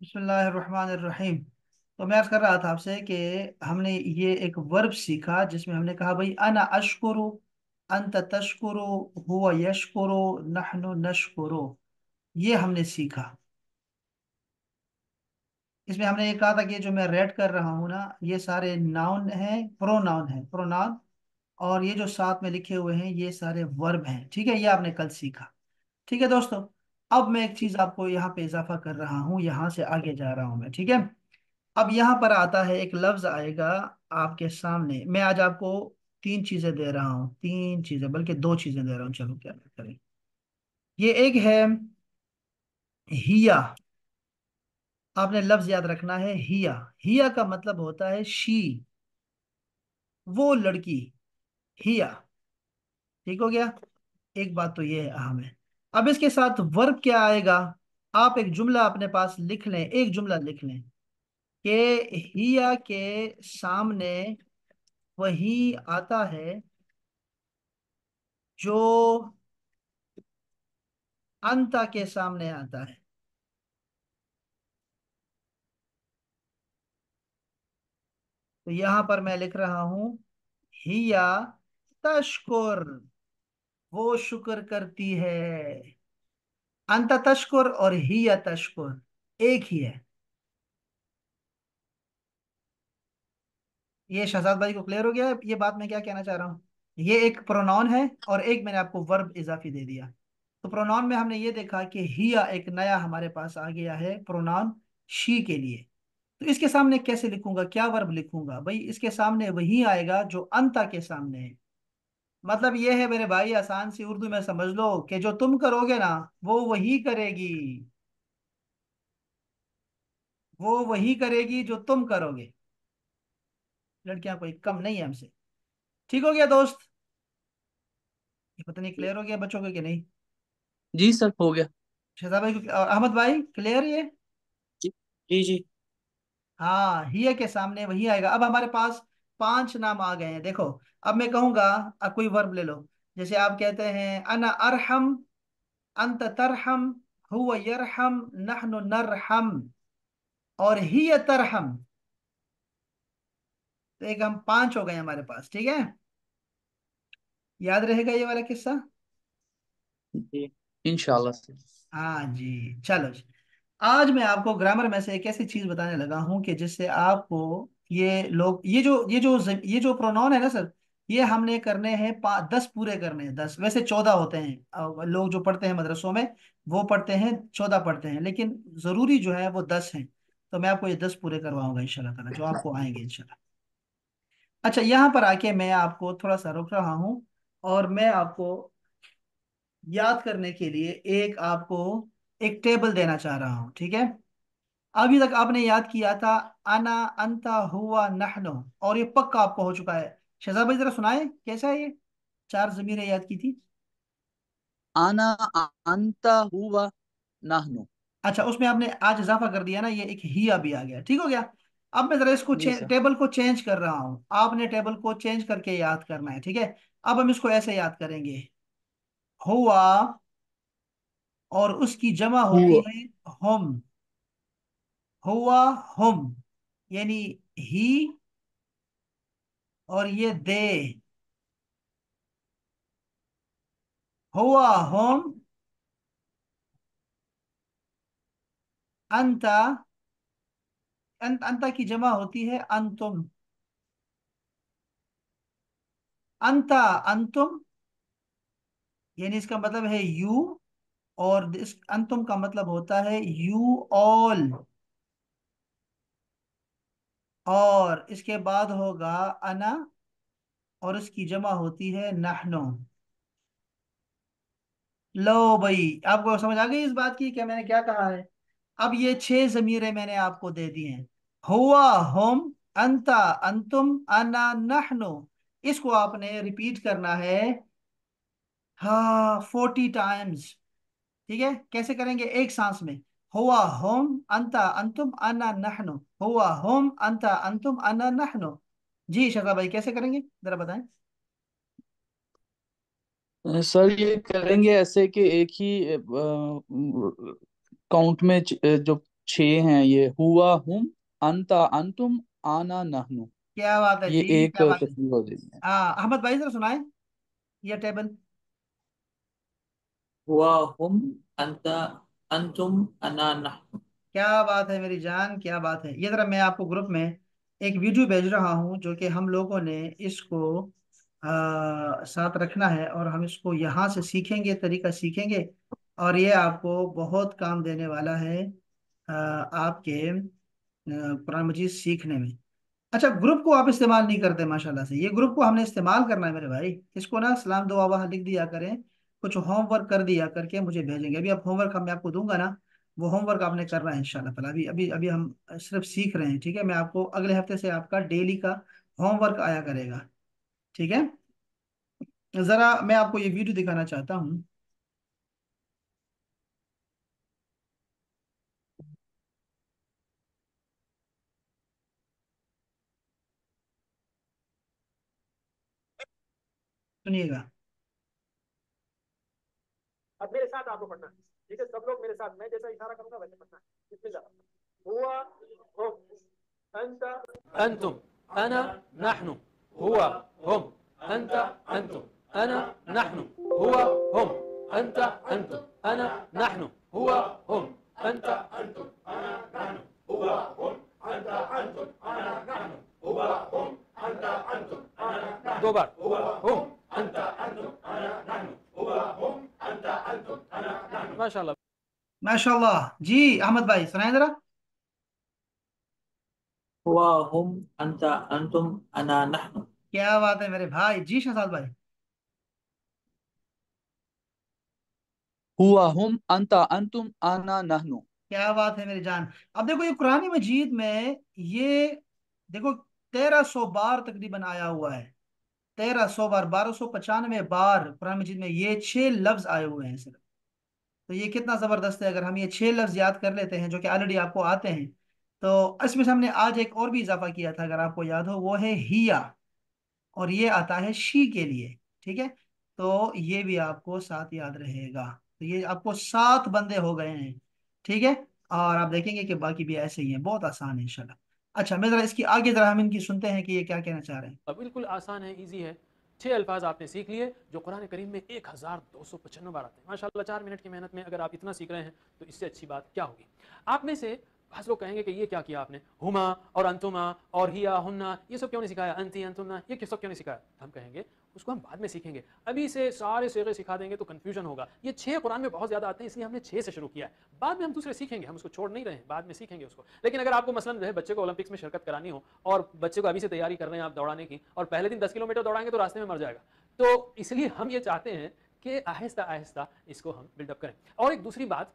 बिस्मिल्लाहिर्रहमानिर्रहीम तो मैं कर रहा था आपसे कि हमने ये एक वर्ब सीखा जिसमें हमने कहा भाई अना अशकुरु अंत तशकुरु हुआ यशकुरु नहनु नशकुरु ये हमने सीखा इसमें हमने ये कहा था कि जो मैं रेड कर रहा हूँ ना ये सारे नाउन हैं प्रोनाउन हैं प्रोनाउन और ये जो साथ में लिखे हुए हैं ये सारे वर्ब हैं ठीक है ये आपने कल सीखा ठीक है दोस्तों अब मैं एक चीज आपको यहाँ पे इजाफा कर रहा हूँ यहाँ से आगे जा रहा हूँ मैं ठीक है अब यहाँ पर आता है एक लफ्ज आएगा आपके सामने मैं आज आपको तीन चीजें दे रहा हूँ तीन चीजें बल्कि दो चीजें दे रहा हूँ चलो क्या करें ये एक है हिया आपने लफ्ज याद रखना है हिया हिया का मतलब होता है शी वो लड़की हिया ठीक हो गया एक बात तो ये है अहम है अब इसके साथ वर्ब क्या आएगा आप एक जुमला अपने पास लिख लें एक जुमला लिख लें के हिया के सामने वही आता है जो अंता के सामने आता है तो यहां पर मैं लिख रहा हूं हिया तश्कुर वो शुक्र करती है अंत तश्कुर और ही तश्कुर एक ही है ये शहजाद भाई को क्लियर हो गया ये बात मैं क्या कहना चाह रहा हूं ये एक प्रोनाउन है और एक मैंने आपको वर्ब इजाफी दे दिया तो प्रोनाउन में हमने ये देखा कि हिया एक नया हमारे पास आ गया है प्रोनाउन शी के लिए तो इसके सामने कैसे लिखूंगा क्या वर्ब लिखूंगा भाई इसके सामने वही आएगा जो अंता के सामने है मतलब ये है मेरे भाई आसान सी उर्दू में समझ लो कि जो तुम करोगे ना वो वही करेगी वो वही करेगी जो तुम करोगे लड़कियां कोई कम नहीं है हमसे ठीक हो गया दोस्त ये पता नहीं क्लियर हो गया बच्चों को कि नहीं जी सर हो गया शेजा भाई और अहमद भाई क्लियर ये जी जी हाँ ही के सामने वही आएगा अब हमारे पास पांच नाम आ गए हैं देखो अब मैं कहूंगा अब कोई वर्ब ले लो जैसे आप कहते हैं अन अरहम अंत तरहम हुम नहनु नरहम और ही तरहम तो एक हम पांच हो गए हमारे पास ठीक है याद रहेगा ये वाला किस्सा इनशाला हाँ जी चलो आज मैं आपको ग्रामर में से एक ऐसी चीज बताने लगा हूं कि जिससे आपको ये लोग ये जो ये जो ये जो प्रोनाउन है ना सर ये हमने करने हैं दस पूरे करने हैं दस वैसे चौदह होते हैं लोग जो पढ़ते हैं मदरसों में वो पढ़ते हैं चौदह पढ़ते हैं लेकिन जरूरी जो है वो दस हैं तो मैं आपको ये दस पूरे करवाऊंगा इंशाल्लाह ताला जो आपको आएंगे इंशाल्लाह अच्छा यहाँ पर आके मैं आपको थोड़ा सा रुक रहा हूँ और मैं आपको याद करने के लिए एक आपको एक टेबल देना चाह रहा हूँ ठीक है अभी तक आपने याद किया था अना अंता हुआ नहनो और ये पक्का आपको हो चुका है शहजा भाई जरा सुनाए कैसा है ये चार जमीरें याद की थी आना अंता हुआ नहनो अच्छा उसमें आपने आज इजाफा कर दिया ना ये एक ही भी आ गया ठीक हो गया अब मैं जरा इसको टेबल को चेंज कर रहा हूँ आपने टेबल को चेंज करके याद करना है ठीक है अब हम इसको ऐसे याद करेंगे हुआ और उसकी जमा हो गई है हम हुआ हम यानी ही और ये दे हुआ हम अंता अंत अंता की जमा होती है अंतुम अंता अंतुम यानी इसका मतलब है यू और इस अंतुम का मतलब होता है यू ऑल और इसके बाद होगा अना और उसकी जमा होती है नहनो लो भाई आपको समझ आ गई इस बात की क्या मैंने क्या कहा है अब ये छह जमीरें मैंने आपको दे दी हैं हुआ हम अंता अंतुम अना नहनो इसको आपने रिपीट करना है हा फोर्टी टाइम्स ठीक है कैसे करेंगे एक सांस में हुआ हम अंता अंतुम अना नहनो हुआ हम अंता अंतुम अना नहनो जी शकला भाई कैसे करेंगे जरा बताएं सर ये करेंगे ऐसे कि एक ही काउंट में जो छह हैं ये हुआ हम अंता अंतुम आना नहनु क्या बात है ये जी एक क्या हो जाएगी हाँ अहमद भाई जरा सुनाए ये टेबल हुआ हम अंता अंतुम अना क्या बात है मेरी जान क्या बात है ये तरह मैं आपको ग्रुप में एक वीडियो भेज रहा हूँ जो कि हम लोगों ने इसको आ, साथ रखना है और हम इसको यहाँ से सीखेंगे तरीका सीखेंगे और ये आपको बहुत काम देने वाला है आ, आपके कुरान मजीद सीखने में अच्छा ग्रुप को आप इस्तेमाल नहीं करते माशाल्लाह से ये ग्रुप को हमने इस्तेमाल करना है मेरे भाई इसको ना सलाम दुआ लिख दिया करें कुछ होमवर्क कर दिया करके मुझे भेजेंगे अभी आप होमवर्क मैं आपको दूंगा ना वो होमवर्क आपने कर रहा है इन ताला अभी अभी अभी हम सिर्फ सीख रहे हैं ठीक है मैं आपको अगले हफ्ते से आपका डेली का होमवर्क आया करेगा ठीक है ज़रा मैं आपको ये वीडियो दिखाना चाहता हूँ सुनिएगा अब मेरे साथ आपको पढ़ना है ठीक है सब लोग मेरे साथ मैं जैसा इशारा करूंगा वैसे पढ़ना है इसमें هو هم أنت أنتم أنا نحن هو هم أنت أنتم أنا نحن هو هم أنت أنتم أنا نحن هو هم أنت أنتم أنا نحن هو هم أنت أنتم أنا نحن هو هم أنت أنتم أنا نحن هو هم أنت أنتم أنا نحن هو هم माशाल्लाह जी अहमद भाई सुनाए जरा हुआ हम अंता अंतुम अना नहनु क्या बात है मेरे भाई जी शहजाद भाई हुआ हम अंता अंतुम अना नहनु क्या बात है मेरी जान अब देखो ये कुरानी मजीद में ये देखो तेरह सौ बार तकरीबन आया हुआ है तेरह सौ बार बारह सौ पचानवे बार कुरान मजीद में ये छह लफ्ज आए हुए हैं सिर्फ तो ये कितना ज़बरदस्त है अगर हम ये छह लफ्ज़ याद कर लेते हैं जो कि ऑलरेडी आपको आते हैं तो इसमें से हमने आज एक और भी इजाफा किया था अगर आपको याद हो वो है हिया और ये आता है शी के लिए ठीक है तो ये भी आपको साथ याद रहेगा तो ये आपको सात बंदे हो गए हैं ठीक है और आप देखेंगे कि बाकी भी ऐसे ही हैं बहुत आसान है इंशाल्लाह अच्छा मैं ज़रा इसकी आगे ज़रा हम इनकी सुनते हैं कि ये क्या कहना चाह रहे हैं बिल्कुल आसान है ईजी है छह अल्फाज आपने सीख लिए जो कुरान करीम में एक हज़ार दो सौ पचानवे बार आते हैं माशाल्लाह चार मिनट की मेहनत में अगर आप इतना सीख रहे हैं तो इससे अच्छी बात क्या होगी आप में से बस लोग कहेंगे कि ये क्या किया आपने हुमा और अंतुमा और हिया हुन्ना ये सब क्यों नहीं सिखाया अंति अंतुमना ये सब क्यों नहीं सिखाया हम कहेंगे उसको हम बाद में सीखेंगे अभी से सारे सेगे सिखा देंगे तो कन्फ्यूजन होगा ये छः कुरान में बहुत ज़्यादा आते हैं इसलिए हमने छः से शुरू किया है बाद में हम दूसरे सीखेंगे हम उसको छोड़ नहीं रहे हैं बाद में सीखेंगे उसको लेकिन अगर आपको मसलन जो है बच्चे को ओलंपिक्स में शिरकत करानी हो और बच्चे को अभी से तैयारी कर रहे हैं आप दौड़ाने की और पहले दिन दस किलोमीटर दौड़ाएंगे तो रास्ते में मर जाएगा तो इसलिए हम ये चाहते हैं कि आहिस्ता आहिस्ता इसको हम बिल्डअप करें और एक दूसरी बात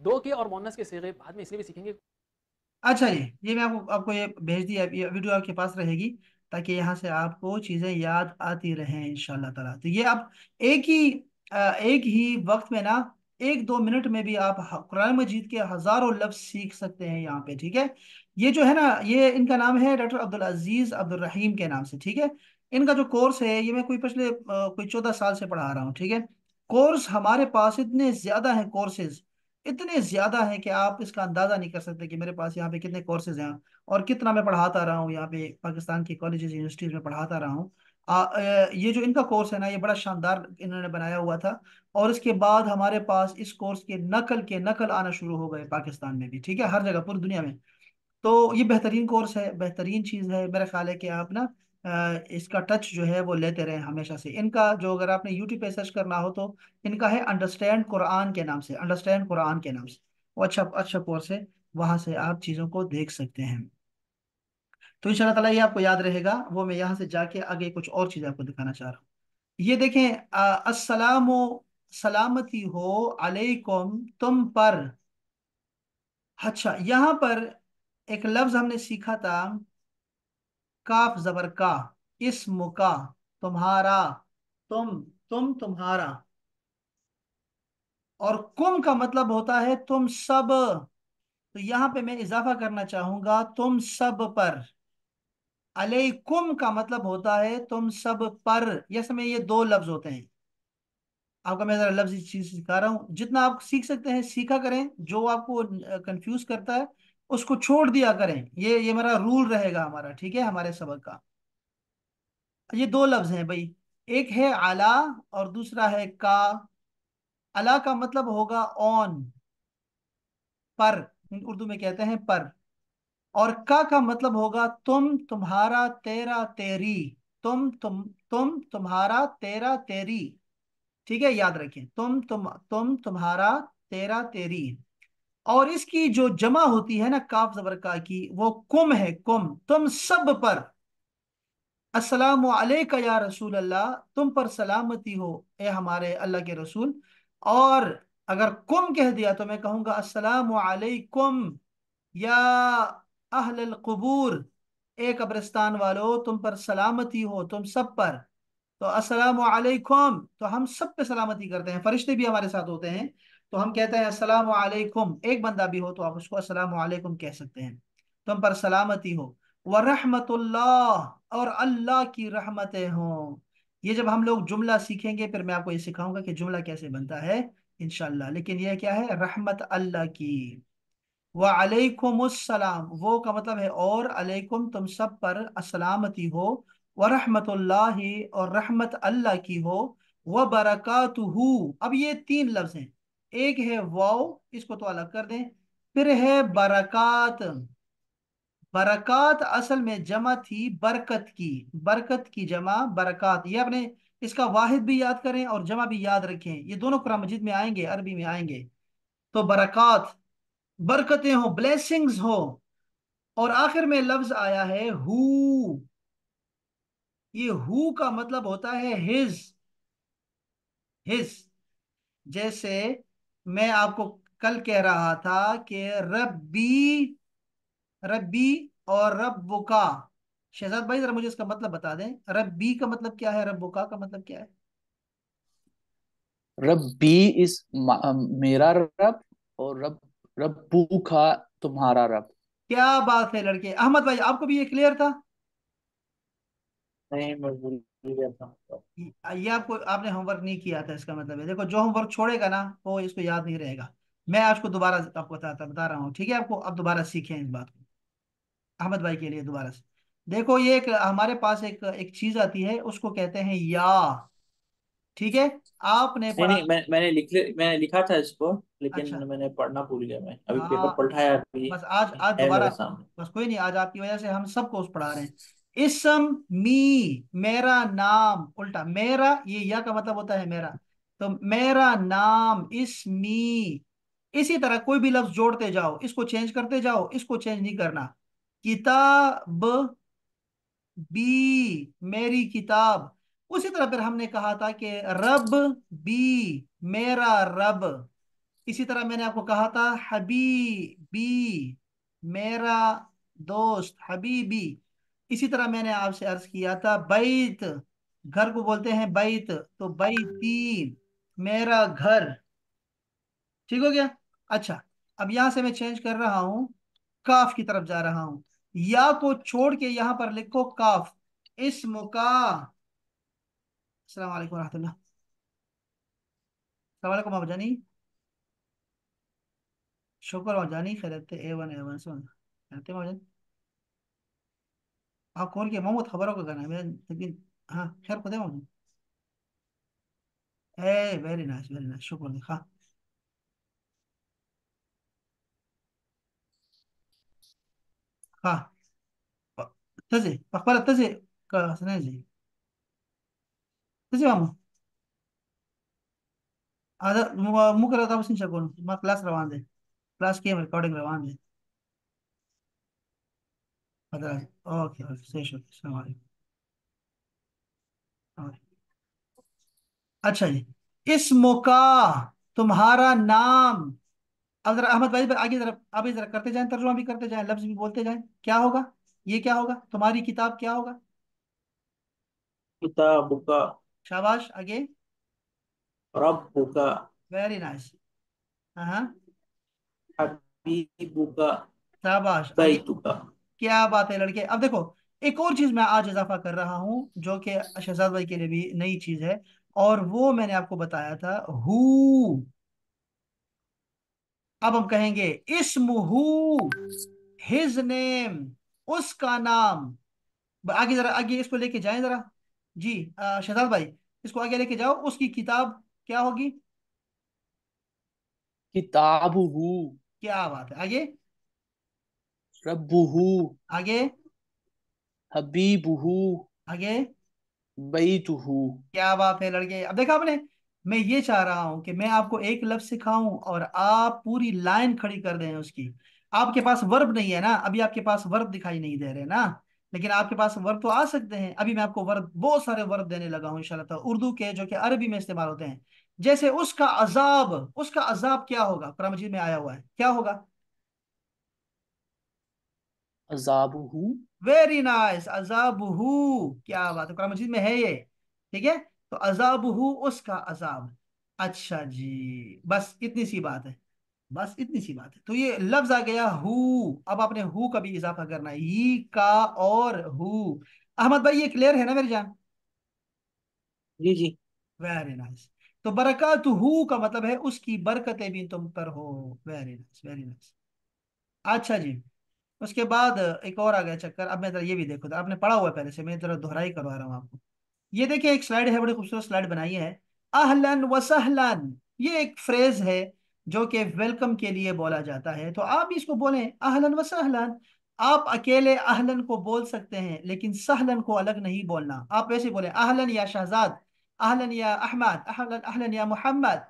दो के और मोनस के सेगे बाद में इसलिए भी सीखेंगे अच्छा जी ये मैं आपको आपको ये भेज दिया ये वीडियो आपके पास रहेगी ताकि यहाँ से आपको चीज़ें याद आती रहें इन शाह तो ये आप एक ही एक ही वक्त में ना एक दो मिनट में भी आप कुरान मजीद के हज़ारों लफ्ज़ सीख सकते हैं यहाँ पे ठीक है ये जो है ना ये इनका नाम है डॉक्टर अब्दुल अजीज़ अब्दुल रहीम के नाम से ठीक है इनका जो कोर्स है ये मैं कोई पिछले कोई चौदह साल से पढ़ा रहा हूँ ठीक है कोर्स हमारे पास इतने ज़्यादा हैं कोर्सेज़ इतने ज्यादा हैं कि आप इसका अंदाजा नहीं कर सकते कि मेरे पास यहाँ पे कितने कोर्सेज हैं और कितना मैं पढ़ाता रहा हूँ यहाँ पे पाकिस्तान के कॉलेजेस यूनिवर्सिटीज में पढ़ाता रहा हूँ ये जो इनका कोर्स है ना ये बड़ा शानदार इन्होंने बनाया हुआ था और इसके बाद हमारे पास इस कोर्स के नकल के नकल आना शुरू हो गए पाकिस्तान में भी ठीक है हर जगह पूरी दुनिया में तो ये बेहतरीन कोर्स है बेहतरीन चीज़ है मेरा ख्याल है कि आप ना इसका टच जो है वो लेते रहे हमेशा से इनका जो अगर आपने यूट्यूब पे सर्च करना हो तो इनका है अंडरस्टैंड कुरान के नाम से अंडरस्टैंड कुरान के नाम से वो अच्छा अच्छा कोर्स है वहां से आप चीज़ों को देख सकते हैं तो इन शाला ये आपको याद रहेगा वो मैं यहाँ से जाके आगे कुछ और चीजें आपको दिखाना चाह रहा हूँ ये देखें असलाम सलामती हो अलैकुम तुम पर अच्छा यहाँ पर एक लफ्ज़ हमने सीखा था काफ जबर का इस मुका तुम्हारा तुम तुम तुम्हारा और कुम का मतलब होता है तुम सब तो यहां पे मैं इजाफा करना चाहूंगा तुम सब पर कुम का मतलब होता है तुम सब पर यह समय ये दो लफ्ज होते हैं आपका मैं जरा लफ्ज चीज सिखा रहा हूं जितना आप सीख सकते हैं सीखा करें जो आपको कंफ्यूज करता है उसको छोड़ दिया करें ये ये मेरा रूल रहेगा हमारा ठीक है हमारे सबक का ये दो लफ्ज हैं भाई एक है आला और दूसरा है का अला का मतलब होगा ऑन पर उर्दू में कहते हैं पर और का का मतलब होगा तुम तुम्हारा तेरा तेरी तुम तुम तुम तुम्हारा तेरा तेरी ठीक है याद रखें तुम तुम तुम तुम्हारा तेरा तेरी और इसकी जो जमा होती है ना काफ जबर का की वो कुम है कुम तुम सब पर असलम या रसूल अल्लाह तुम पर सलामती हो ए हमारे अल्लाह के रसूल और अगर कुम कह दिया तो मैं कहूँगा असलकुम या अहल कबूर ए कब्रिस्तान वालो तुम पर सलामती हो तुम सब पर तो असलकुम तो हम सब पे सलामती करते हैं फरिश्ते भी हमारे साथ होते हैं तो हम कहते हैं असलम एक बंदा भी हो तो आप उसको अस्सलाम कह सकते हैं तुम तो पर सलामती हो व रहमत और अल्लाह की रहमतें हों ये जब हम लोग जुमला सीखेंगे फिर मैं आपको ये सिखाऊंगा कि जुमला कैसे बनता है इनशाला लेकिन यह क्या है रहमत अल्लाह की वालेकुमसलाम वो का मतलब है और अलैकुम तुम सब पर असलामती हो व रहमत और रहमत अल्लाह की हो व बरकत अब ये तीन लफ्ज़ हैं एक है वाओ इसको तो अलग कर दें फिर है बरकत बरकत असल में जमा थी बरकत की बरकत की जमा बरकत ये अपने इसका वाहिद भी याद करें और जमा भी याद रखें ये दोनों कुरान मजिद में आएंगे अरबी में आएंगे तो बरकत बरकतें हो ब्लेसिंग्स हो और आखिर में लफ्ज आया है हु ये हु का मतलब होता है हिज हिज जैसे मैं आपको कल कह रहा था कि रबी रबी और रब्बुका शहजाद भाई जरा मुझे इसका मतलब बता दें रबी का मतलब क्या है रब्बुका का मतलब क्या है रबी इस मेरा रब और रब रब्बू का तुम्हारा रब क्या बात है लड़के अहमद भाई आपको भी ये क्लियर था नहीं मजबूरी ये आपको आपने होमवर्क नहीं किया था इसका मतलब है देखो जो होमवर्क छोड़ेगा ना वो इसको याद नहीं रहेगा मैं आपको दोबारा आपको बताता बता रहा हूँ ठीक है आपको अब दोबारा सीखें इस बात को अहमद भाई के लिए दोबारा देखो ये एक हमारे पास एक एक चीज आती है उसको कहते हैं या ठीक है आपने नहीं, नहीं, मैं, मैंने लिख मैंने लिखा था इसको लेकिन अच्छा। मैंने पढ़ना भूल गया मैं अभी पेपर हाँ। पलटाया अभी बस आज आज दोबारा बस कोई नहीं आज आपकी वजह से हम सबको पढ़ा रहे हैं इसम मी मेरा नाम उल्टा मेरा ये या का मतलब होता है मेरा तो मेरा नाम इसमी इसी तरह कोई भी लफ्ज जोड़ते जाओ इसको चेंज करते जाओ इसको चेंज नहीं करना किताब बी मेरी किताब उसी तरह फिर हमने कहा था कि रब बी मेरा रब इसी तरह मैंने आपको कहा था हबी बी मेरा दोस्त हबी बी इसी तरह मैंने आपसे अर्ज किया था बैत घर को बोलते हैं बैत तो बैती मेरा घर ठीक हो गया अच्छा अब यहां से मैं चेंज कर रहा हूं काफ की तरफ जा रहा हूं या को छोड़ के यहां पर लिखो काफ इस मुका सलामकुम आप जानी शुक्र आप जानी खैरत ए वन ए वन सुन हैं 아 거기에 뭐뭐 다 바라고 가나면 되긴 हाँ खैर खुद है वेरी नाइस वेरी नाइस शुक्र लिखा हाँ तजे पकवाल तजे का सने मुकर क्लास रवान दे क्लास की रिकॉर्डिंग रवान दे अदर ओके ओके अच्छा जी इस मौका तुम्हारा नाम अब जरा अहमद भाई आगे जरा अभी जरा करते जाए तर्जुमा भी करते जाए लफ्ज भी बोलते जाए क्या होगा ये क्या होगा तुम्हारी किताब क्या होगा किताब का शाबाश आगे वेरी नाइस हाँ हबीब शाबाश क्या बात है लड़के अब देखो एक और चीज मैं आज इजाफा कर रहा हूं जो कि शहजाद भाई के लिए भी नई चीज है और वो मैंने आपको बताया था हु अब हम कहेंगे इसम हु हिज नेम उसका नाम आगे जरा आगे इसको लेके जाए जरा जी शहजाद भाई इसको आगे लेके जाओ उसकी किताब क्या होगी किताब हु क्या बात है आगे रबू आगे हबीबू आगे बैतुहु क्या बात है लड़के अब देखा आपने मैं ये चाह रहा हूं कि मैं आपको एक लफ्ज सिखाऊं और आप पूरी लाइन खड़ी कर दें उसकी आपके पास वर्ब नहीं है ना अभी आपके पास वर्ब दिखाई नहीं दे रहे ना लेकिन आपके पास वर्ब तो आ सकते हैं अभी मैं आपको वर्ब बहुत सारे वर्ब देने लगा हूँ इंशाल्लाह उर्दू के जो कि अरबी में इस्तेमाल होते हैं जैसे उसका अजाब उसका अजाब क्या होगा कुरान मजीद में आया हुआ है क्या होगा अजाबहू वेरी नाइस अजाबहू क्या बात है कुरान मजीद में है ये ठीक है तो अजाबहू उसका अजाब अच्छा जी बस इतनी सी बात है बस इतनी सी बात है तो ये लफ्ज आ गया हु अब आपने हु का भी इजाफा करना है ही का और हु अहमद भाई ये क्लियर है ना मेरी जान जी जी वेरी नाइस तो बरकत हु का मतलब है उसकी बरकतें भी तुम पर हो वेरी नाइस वेरी नाइस अच्छा जी उसके बाद एक और आ गया चक्कर अब मैं जरा ये भी देखो तो आपने पढ़ा हुआ पहले से मैं जरा दोहराई करवा रहा हूँ आपको ये देखिए एक स्लाइड है बड़ी खूबसूरत स्लाइड बनाई है अहलन वसहलन ये एक फ्रेज है जो कि वेलकम के लिए बोला जाता है तो आप इसको बोलें अहलन वसहलन आप अकेले अहलन को बोल सकते हैं लेकिन सहलन को अलग नहीं बोलना आप वैसे बोले अहलन या शहजाद अहलन या अहमद अहलन अहलन या मोहम्मद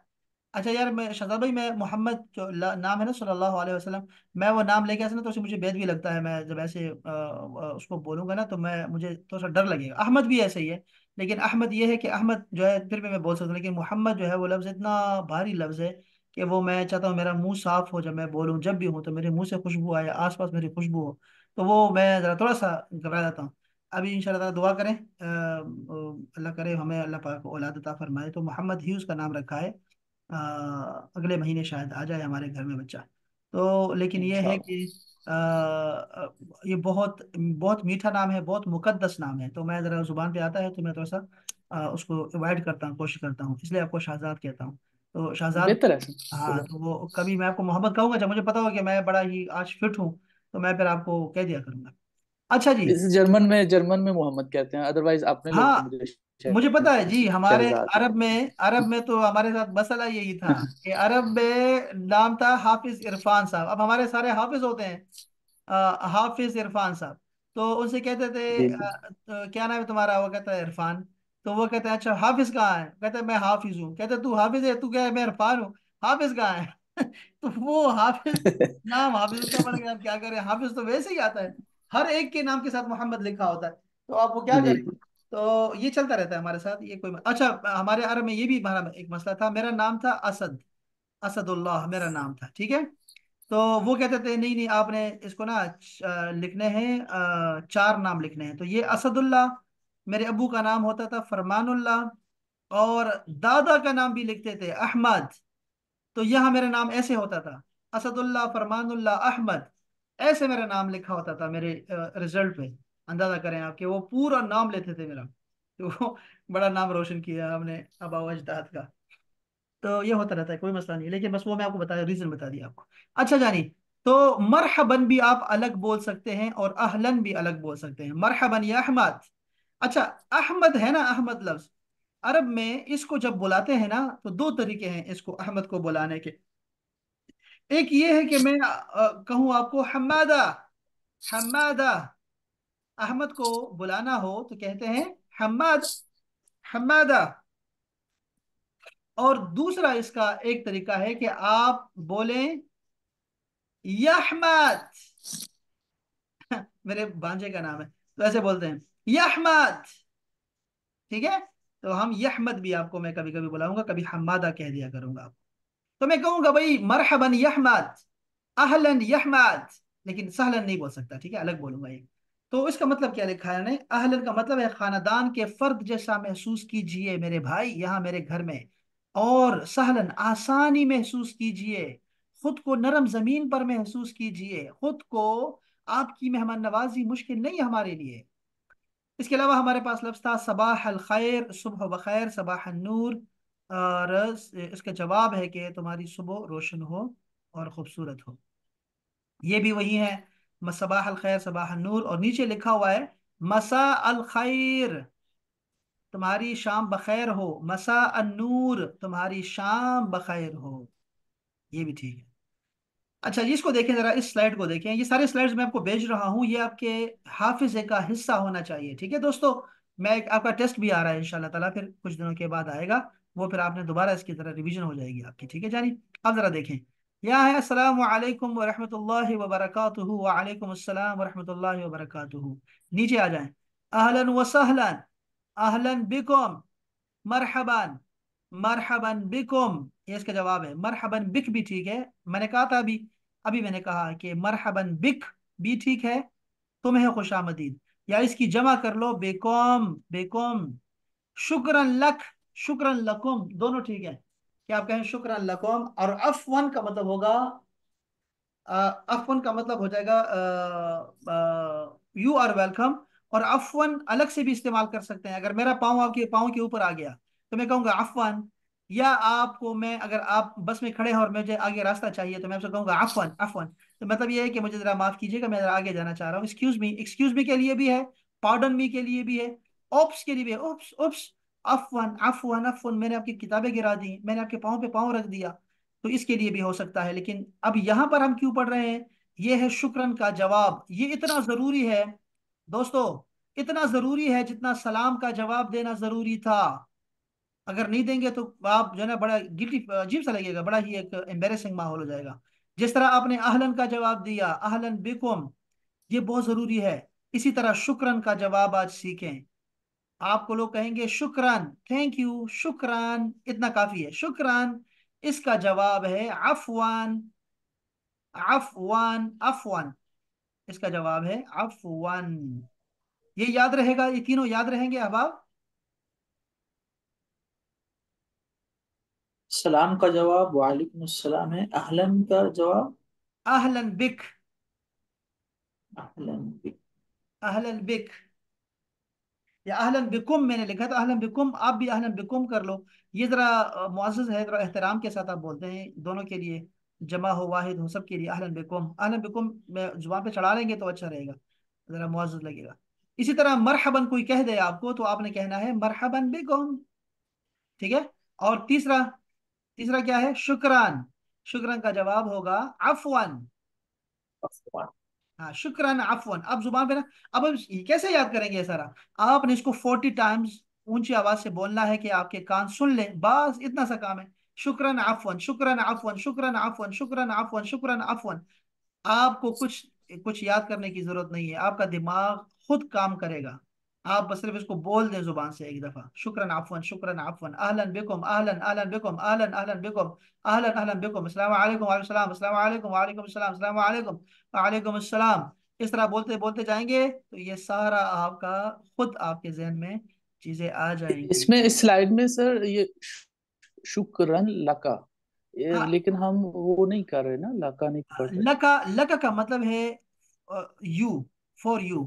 अच्छा यार मैं शजा भाई मैं मोहम्मद जो नाम है ना सल्लल्लाहु अलैहि वसल्लम मैं वो नाम लेके ऐसे ना तो उसे मुझे बेद भी लगता है मैं जब ऐसे उसको बोलूंगा ना तो मैं मुझे थोड़ा सा डर लगेगा अहमद भी ऐसे ही है लेकिन अहमद ये है कि अहमद जो है फिर भी मैं बोल सकता हूँ लेकिन मोहम्मद जो है वो लफ्ज़ इतना भारी लफ्ज़ है कि वो मैं चाहता हूँ मेरा मुँह साफ हो जब मैं बोलूँ जब भी हूँ तो मेरे मुँह से खुशबू आए पास मेरी खुशबू हो तो वो मैं ज़रा थोड़ा सा घबरा जाता हूँ अभी इन शाला दुआ करें अल्लाह करे हमें अल्लाह पाक औलाद अता फरमाए तो मोहम्मद ही उसका नाम रखा है अगले महीने शायद आ जाए हमारे घर में बच्चा तो लेकिन ये है कि आ, ये बहुत बहुत मीठा नाम है बहुत मुकद्दस नाम है तो मैं ज़रा ज़ुबान पे आता है तो मैं थोड़ा सा उसको अवॉइड करता हूँ कोशिश करता हूँ इसलिए आपको शाहजाद कहता हूँ तो शाहजाद बेहतर है हाँ तो वो कभी मैं आपको मोहब्बत कहूँगा जब मुझे पता होगा कि मैं बड़ा ही आज फिट हूँ तो मैं फिर आपको कह दिया करूँगा अच्छा जी इस जर्मन में जर्मन में मोहम्मद कहते हैं अदरवाइज आपने हाँ मुझे, मुझे पता है जी हमारे अरब में अरब में तो हमारे साथ मसला यही था कि अरब में नाम था हाफिज इरफान साहब अब हमारे सारे हाफिज होते हैं आ, हाफिज इरफान साहब तो उनसे कहते थे आ, तो क्या नाम है तुम्हारा वो कहता है इरफान तो वो कहते हैं अच्छा हाफिज कहाँ है कहते हैं मैं हाफिज हूँ कहते तू हाफिज है तू क्या मैं इरफान हूँ हाफिज कहाँ है तो वो हाफिज नाम हाफिज क्या करे हाफिज तो वैसे ही आता है हर एक के नाम के साथ मोहम्मद लिखा होता है तो आप वो क्या करें तो ये चलता रहता है हमारे साथ ये कोई अच्छा हमारे अरब में ये भी हमारा एक मसला था मेरा नाम था असद असदुल्लाह मेरा नाम था ठीक है तो वो कहते थे नहीं नहीं आपने इसको ना लिखने हैं चार नाम लिखने हैं तो ये असदुल्ला मेरे अबू का नाम होता था फरमानुल्ला और दादा का नाम भी लिखते थे अहमद तो यह मेरा नाम ऐसे होता था असदुल्ला फरमानुल्ला अहमद ऐसे मेरा नाम लिखा होता था मेरे रिजल्ट पे अंदाजा करें आप कि वो पूरा नाम लेते थे मेरा तो वो बड़ा नाम रोशन किया हमने अबाव अजदाद का तो ये होता रहता है कोई मसला नहीं लेकिन बस वो मैं आपको बता रीज़न बता दिया आपको अच्छा जानी तो मरहबन भी आप अलग बोल सकते हैं और अहलन भी अलग बोल सकते हैं मरहबन या अहमद अच्छा अहमद है ना अहमद लफ्ज़ अरब में इसको जब बुलाते हैं ना तो दो तरीके हैं इसको अहमद को बुलाने के एक ये है कि मैं कहूँ आपको हमादा हमादा अहमद को बुलाना हो तो कहते हैं हमाद हमादा और दूसरा इसका एक तरीका है कि आप बोले यहमद मेरे भांजे का नाम है तो ऐसे बोलते हैं यहमद ठीक है तो हम यहमद भी आपको मैं कभी कभी बुलाऊंगा कभी हमादा कह दिया करूंगा आपको तो मैं कहूंगा भाई मरहबन यहमद अहलन यहमद लेकिन सहलन नहीं बोल सकता ठीक है अलग बोलूंगा ये तो इसका मतलब क्या लिखा है अहलन का मतलब है खानदान के फर्द जैसा महसूस कीजिए मेरे भाई यहाँ मेरे घर में और सहलन आसानी महसूस कीजिए खुद को नरम जमीन पर महसूस कीजिए खुद को आपकी मेहमान नवाजी मुश्किल नहीं हमारे लिए इसके अलावा हमारे पास लफ्ज था सबाह खैर सुबह बखैर सबाह नूर रस इसका जवाब है कि तुम्हारी सुबह रोशन हो और खूबसूरत हो ये भी वही है मसबाह अल खैर सबाह नूर और नीचे लिखा हुआ है मसा अल खैर तुम्हारी शाम बखैर हो मसा नूर तुम्हारी शाम बखैर हो ये भी ठीक है अच्छा इसको देखें ज़रा इस स्लाइड को देखें ये सारे स्लाइड्स मैं आपको भेज रहा हूँ ये आपके हाफिज़े का हिस्सा होना चाहिए ठीक है दोस्तों मैं आपका टेस्ट भी आ रहा है इंशाल्लाह ताला फिर कुछ दिनों के बाद आएगा वो फिर आपने दोबारा इसकी तरह रिविजन हो जाएगी आपकी ठीक है जानी अब ज़रा देखें है वरहमत नीचे आ जाए अहलन वसहलन अहलन बिकुम मरहबन मरहबन बिकुम ये इसका जवाब है मरहबन बिक भी ठीक है मैंने कहा था अभी अभी मैंने कहा कि मरहबन बिक भी ठीक है तुम्हें खुश या इसकी जमा कर लो बेकॉम बेकॉम शुक्र लख शुक्रन लकुम दोनों ठीक है क्या आप कहें शुक्रन लकुम और वन का मतलब होगा अफवन का मतलब हो जाएगा यू आर वेलकम और अफवन अलग से भी इस्तेमाल कर सकते हैं अगर मेरा पाँव आपके पाँव के ऊपर आ गया तो मैं कहूँगा वन या आपको मैं अगर आप बस में खड़े हैं और मुझे आगे रास्ता चाहिए तो मैं आपसे कहूँगा अफवन अफवन तो मतलब ये है कि मुझे ज़रा माफ़ कीजिएगा मैं ज़रा आगे जाना चाह रहा हूँ एक्सक्यूज़ मी एक्सक्यूज़ मी के लिए भी है पाउडन मी के लिए भी है ओप्स के लिए भी है ओप्स ओप्स अफवन अफवन अफवन मैंने आपकी किताबें गिरा दी मैंने आपके पाँव पे पाँव रख दिया तो इसके लिए भी हो सकता है लेकिन अब यहाँ पर हम क्यों पढ़ रहे हैं ये है शुक्रन का जवाब ये इतना ज़रूरी है दोस्तों इतना ज़रूरी है जितना सलाम का जवाब देना ज़रूरी था अगर नहीं देंगे तो आप जो है ना बड़ा गिल्टी अजीब सा लगेगा बड़ा ही एक एम्बेसिंग माहौल हो जाएगा जिस तरह आपने आहलन का जवाब दिया आहलन बिकुम ये बहुत ज़रूरी है इसी तरह शुक्रन का जवाब आज सीखें आपको लोग कहेंगे शुक्रान थैंक यू शुक्रान इतना काफी है शुक्रान इसका जवाब है अफवान अफवान अफवान इसका जवाब है अफवान ये याद रहेगा ये तीनों याद रहेंगे अहबाब सलाम का जवाब वालेकुम सलाम है अहलन का जवाब अहलन बिक अहलन बिक अहलन बिक या अहलन बिकुम मैंने लिखा तो अहलन बिकुम आप भी अहलन बिकुम कर लो ये ज़रा मुआज़ है ज़रा एहतराम के साथ आप बोलते हैं दोनों के लिए जमा हो वाहिद हो सब के लिए अहलन बिकुम अहलन बिकुम मैं जुबान पे चढ़ा लेंगे तो अच्छा रहेगा ज़रा मुआज़ लगेगा इसी तरह मरहबन कोई कह दे आपको तो आपने कहना है मरहबन बिकुम ठीक है और तीसरा तीसरा क्या है शुक्रान शुक्रान का जवाब होगा अफवान हाँ शुक्रान अफवन अब जुबान पे ना अब कैसे याद करेंगे सारा आपने इसको फोर्टी टाइम्स ऊंची आवाज से बोलना है कि आपके कान सुन लें बस इतना सा काम है शुक्रन अफवन शुक्रन अफवन शुक्रन अफवन शुक्रन अफवन शुक्रन अफवन आपको कुछ कुछ याद करने की जरूरत नहीं है आपका दिमाग खुद काम करेगा आप बस सिर्फ इसको बोल दें जुबान से एक दफ़ा शुक्रन आफवन शुक्रन आफवन आहलन बेकुम आहलन आहलन बेकुम आहलन आहलन बेकुम आहलन आहलन बेकुम असलम इस तरह बोलते बोलते जाएंगे तो ये सारा आपका खुद आपके जहन में चीजें आ जाएंगी इसमें इस स्लाइड में सर ये शुक्रन लका ये हाँ, लेकिन हम वो नहीं कर रहे ना लका नहीं कर रहे लका लका का मतलब है यू फॉर यू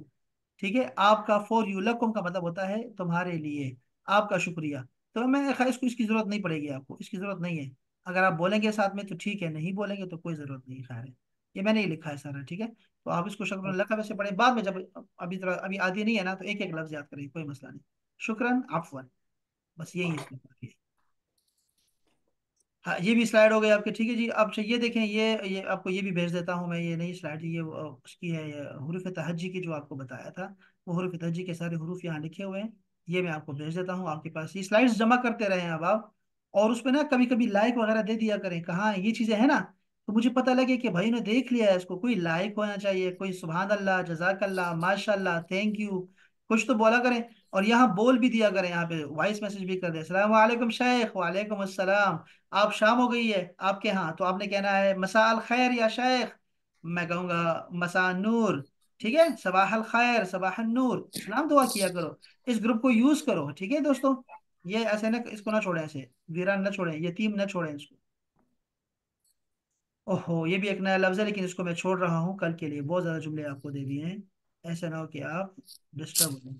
ठीक है आपका फॉर यू लकुम का मतलब होता है तुम्हारे लिए आपका शुक्रिया तो मैं खैर इसको इसकी ज़रूरत नहीं पड़ेगी आपको इसकी ज़रूरत नहीं है अगर आप बोलेंगे साथ में तो ठीक है नहीं बोलेंगे तो कोई ज़रूरत नहीं खैर है ये मैंने ही लिखा है सारा ठीक है तो आप इसको शक्र लखा वैसे पढ़े बाद में जब अभी तरह अभी आदि नहीं है ना तो एक एक लफ्ज़ याद करेंगे कोई मसला नहीं शुक्रन अफवन बस यही इसमें हाँ ये भी स्लाइड हो गई आपके ठीक है जी अब ये देखें ये ये आपको ये भी भेज देता हूँ मैं ये नई स्लाइड ये उसकी है ये हरूफ तहजी की जो आपको बताया था वो हरूफ तहजी के सारे हरूफ यहाँ लिखे हुए हैं ये मैं आपको भेज देता हूँ आपके पास ये स्लाइड्स जमा करते रहे अब आप और उसमें ना कभी कभी लाइक वगैरह दे दिया करें कहाँ ये चीज़ें हैं ना तो मुझे पता लगे कि भाई ने देख लिया है इसको कोई लाइक होना चाहिए कोई सुबह अल्लाह जजाकल्ला माशा थैंक यू कुछ तो बोला करें और यहाँ बोल भी दिया करें यहाँ पे वॉइस मैसेज भी कर दे वालेकुम शेख वालेकुम असलम आप शाम हो गई है आपके यहाँ तो आपने कहना है मसाल खैर या शेख मैं कहूँगा मसा नूर ठीक है सबाहल खैर सबाहन नूर सलाम दुआ किया करो इस ग्रुप को यूज करो ठीक है दोस्तों ये ऐसे ना इसको ना छोड़े ऐसे वीरान ना छोड़े यतीम ना छोड़े इसको ओहो ये भी एक नया लफ्ज़ है लेकिन इसको मैं छोड़ रहा हूँ कल के लिए बहुत ज़्यादा जुमले आपको दे दिए हैं ऐसा ना हो कि आप डिस्टर्ब हो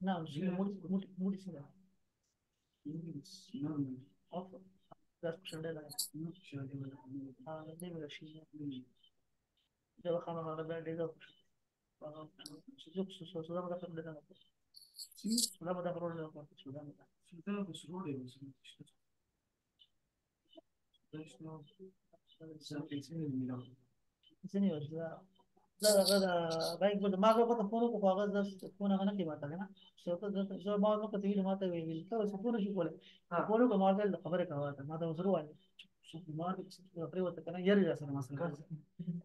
No, she mood mood mood is not. No, of that Sunday night. No, ah, Sunday night. हाँ नहीं मेरा शीन जब खाना खाना बैठ देगा जो सुधा बता कर देना आपको सुधा बता करो लेना आपको सुधा बता सुधा बस रोड है उसमें कृष्ण कृष्ण इसे नहीं होता دا هغه دا بایک په دماغ په تفونو کو هغه د فون هغه نه کې ماته نه شو ته زه ما نو کته ویل ماته ویل ته سپونه شو کوله ها فونو کو ماته خبره کاوه ته ماته وسرو وایي چې بیمار کې پرې وته کنه یې راځه سره مسل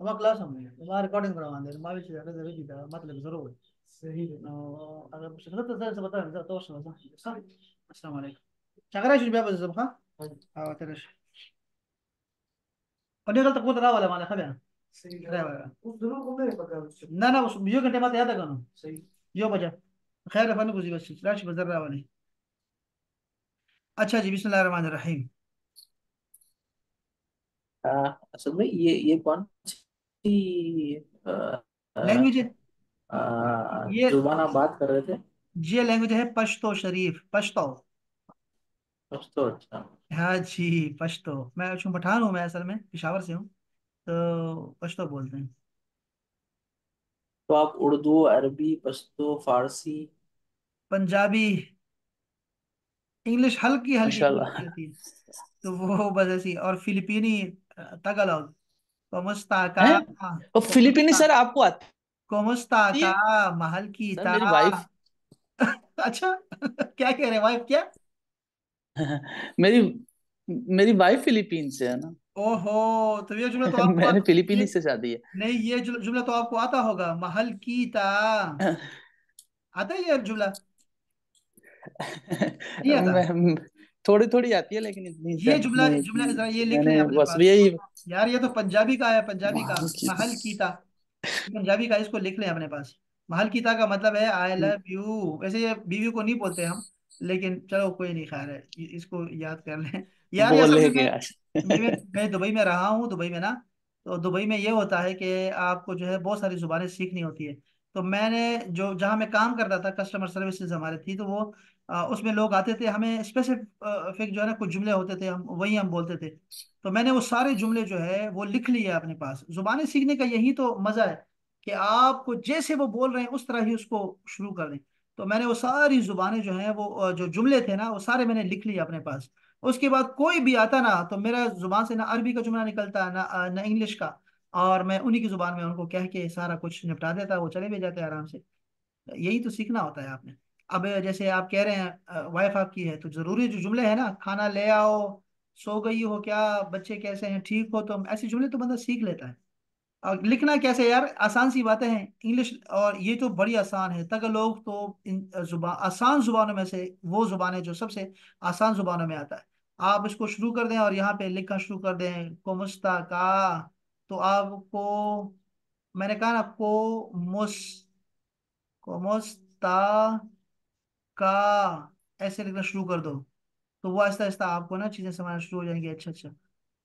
ما کلاس هم ما ریکارډینګ را باندې ما ویل چې دا ضروري دا مطلب ضروري صحیح نو هغه څه ته ځان څه بتایم زه تاسو نه السلام علیکم څنګه شو بیا به زه ها او ترش په دې غلطه کوته راواله ما نه خبره ना ना यो घंटे मत याद करो यो बजा खैर बस बजर अच्छा जी बिस्मिल्लाह रहमान रहीम असल में ये ये कौन सी लैंग्वेज है ये जुबान आप बात कर रहे थे ये लैंग्वेज है पश्तो शरीफ पश्तो पश्तो अच्छा हाँ जी पश्तो मैं पठान हूँ मैं असल में पिशावर से हूँ तो पश्तो बोलते हैं तो आप उर्दू अरबी पश्तो फारसी पंजाबी इंग्लिश हल्की हल्की माशाल्लाह बोलती है तो वो बस ऐसी और फिलिपीनी तगलोग कोमोस्ता का हैं और फिलिपीनी सर आपको आती कोमोस्ता है का महल की सर ता मेरी वाइफ अच्छा क्या कह रहे हैं वाइफ क्या मेरी मेरी वाइफ फिलीपींस से है ना ओहो तो ये जुमला तो आपको मैंने आता फिलीपीनी से शादी है नहीं ये जुमला तो आपको आता होगा महल की ता आता है ये जुमला नहीं आता मैं थोड़ी थोड़ी आती है लेकिन इतनी ये जुमला नहीं जुमला जरा ये लिख लें अपने बस पास यही यार ये तो पंजाबी का है पंजाबी का महल की ता पंजाबी का इसको लिख लें अपने पास महल की ता का मतलब है आई लव यू वैसे ये बीवी को नहीं बोलते हम लेकिन चलो कोई नहीं खैर है इसको याद कर लें यार वो ले गया मैं मैं दुबई में रहा हूँ दुबई में ना तो दुबई में ये होता है कि आपको जो है बहुत सारी जुबानें सीखनी होती है तो मैंने जो जहाँ मैं काम करता था कस्टमर सर्विसेज हमारे थी तो वो आ, उसमें लोग आते थे हमें स्पेसिफिक जो है ना कुछ जुमले होते थे हम वही हम बोलते थे तो मैंने वो सारे जुमले जो है वो लिख लिए अपने पास जुबानें सीखने का यही तो मज़ा है कि आपको जैसे वो बोल रहे हैं उस तरह ही उसको शुरू कर दें तो मैंने वो सारी जुबानें जो हैं वो जो जुमले थे ना वो सारे मैंने लिख लिए अपने पास उसके बाद कोई भी आता ना तो मेरा जुबान से ना अरबी का जुमला निकलता ना ना इंग्लिश का और मैं उन्हीं की जुबान में उनको कह के सारा कुछ निपटा देता वो चले भी जाते आराम से यही तो सीखना होता है आपने अब जैसे आप कह रहे हैं वाइफ आपकी है तो जरूरी जो जुमले है ना खाना ले आओ सो गई हो क्या बच्चे कैसे हैं ठीक हो तो ऐसे जुमले तो बंदा सीख लेता है और लिखना कैसे यार आसान सी बातें हैं इंग्लिश और ये तो बड़ी आसान है तक लोग तो जुबान आसान जुबानों में से वो जुबान है जो सबसे आसान जुबानों में आता है आप इसको शुरू कर दें और यहाँ पे लिखना शुरू कर दें कोमुस्ता का तो आपको मैंने कहा ना को मुस कोमुस्ता का ऐसे लिखना शुरू कर दो तो वो आहिस्ता आहिस्ता आपको ना चीज़ें समझना शुरू हो जाएंगी अच्छा अच्छा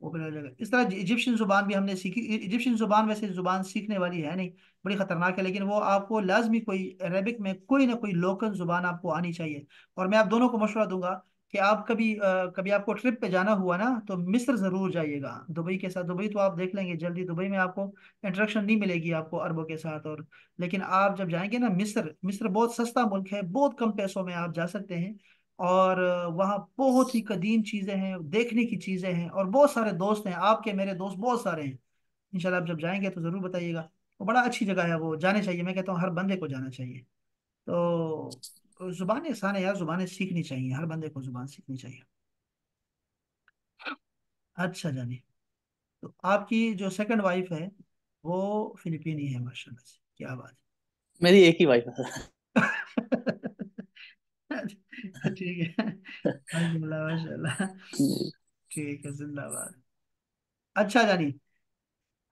ओपन हो जाएगा इस तरह इजिप्शियन ज़ुबान भी हमने सीखी इजिप्शियन ज़ुबान वैसे ज़ुबान सीखने वाली है नहीं बड़ी ख़तरनाक है लेकिन वो आपको लाजमी कोई अरेबिक में कोई ना कोई लोकल ज़ुबान आपको आनी चाहिए और मैं आप दोनों को मशवरा दूंगा कि आप कभी आ, कभी आपको ट्रिप पे जाना हुआ ना तो मिस्र ज़रूर जाइएगा दुबई के साथ दुबई तो आप देख लेंगे जल्दी दुबई में आपको इंट्रेक्शन नहीं मिलेगी आपको अरबों के साथ और लेकिन आप जब जाएंगे ना मिस्र मिस्र बहुत सस्ता मुल्क है बहुत कम पैसों में आप जा सकते हैं और वहाँ बहुत ही कदीम चीज़ें हैं देखने की चीज़ें हैं और बहुत सारे दोस्त हैं आपके मेरे दोस्त बहुत सारे हैं इनशाला आप जब जाएंगे तो ज़रूर बताइएगा वो बड़ा अच्छी जगह है वो जाने चाहिए मैं कहता हूँ हर बंदे को जाना चाहिए तो जुबान आसान है यार जुबान सीखनी चाहिए हर बंदे को जुबान सीखनी चाहिए अच्छा जानी तो आपकी जो सेकंड वाइफ है वो फिलिपीनी है माशाल्लाह से क्या बात है मेरी एक ही वाइफ है अच्छा, ठीक है माशाल्लाह माशाल्लाह ठीक है जिंदाबाद अच्छा जानी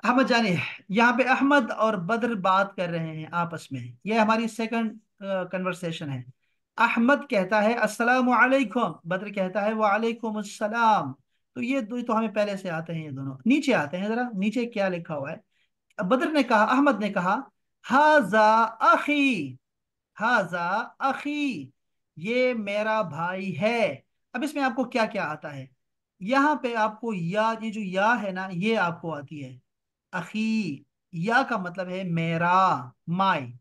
अहमद जानी यहाँ पे अहमद और बद्र बात कर रहे हैं आपस में ये हमारी सेकंड कन्वर्सेशन है अहमद कहता है अस्सलाम वालेकुम बद्र कहता है वालेकुम अस्सलाम तो ये तो हमें पहले से आते हैं ये दोनों नीचे आते हैं जरा नीचे क्या लिखा हुआ है बद्र ने कहा अहमद ने कहा हाजा अखी हाजा अखी ये मेरा भाई है अब इसमें आपको क्या क्या आता है यहाँ पे आपको या ये जो या है ना ये आपको आती है अखी या का मतलब है मेरा माई